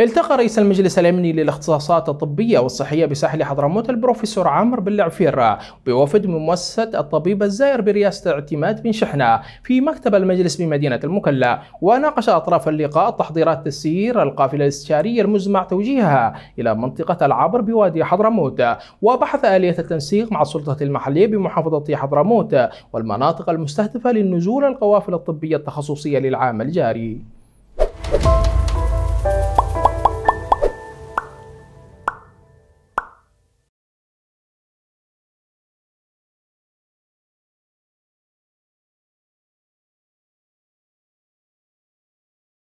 التقى رئيس المجلس الأمني للاختصاصات الطبية والصحية بساحل حضرموت البروفيسور عمرو بن العفير بوفد من مؤسسة الطبيب الزائر برئاسة اعتماد بن شحنة في مكتب المجلس بمدينة المكلا وناقش أطراف اللقاء تحضيرات تسيير القافلة الاستشارية المزمع توجيهها إلى منطقة العبر بوادي حضرموت وبحث آلية التنسيق مع السلطة المحلية بمحافظة حضرموت والمناطق المستهدفة للنزول القوافل الطبية التخصصية للعام الجاري.